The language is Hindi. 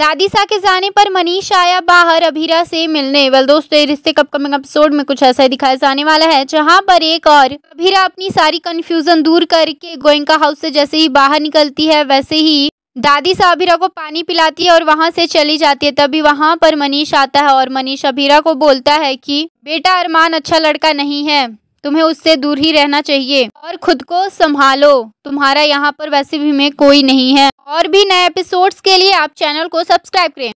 दादी सा के जाने पर मनीष आया बाहर अभीरा से मिलने वाले दोस्तों ये रिश्ते कब कमिंग एपिसोड में कुछ ऐसा ही दिखाया जाने वाला है जहां पर एक और अभीरा अपनी सारी कंफ्यूजन दूर करके गोयंका हाउस से जैसे ही बाहर निकलती है वैसे ही दादी सा अभीरा को पानी पिलाती है और वहां से चली जाती है तभी वहां पर मनीष आता है और मनीष अभीरा को बोलता है कि बेटा अरमान अच्छा लड़का नहीं है तुम्हें उससे दूर ही रहना चाहिए और खुद को संभालो तुम्हारा यहाँ पर वैसे भी मैं कोई नहीं है और भी नए एपिसोड्स के लिए आप चैनल को सब्सक्राइब करें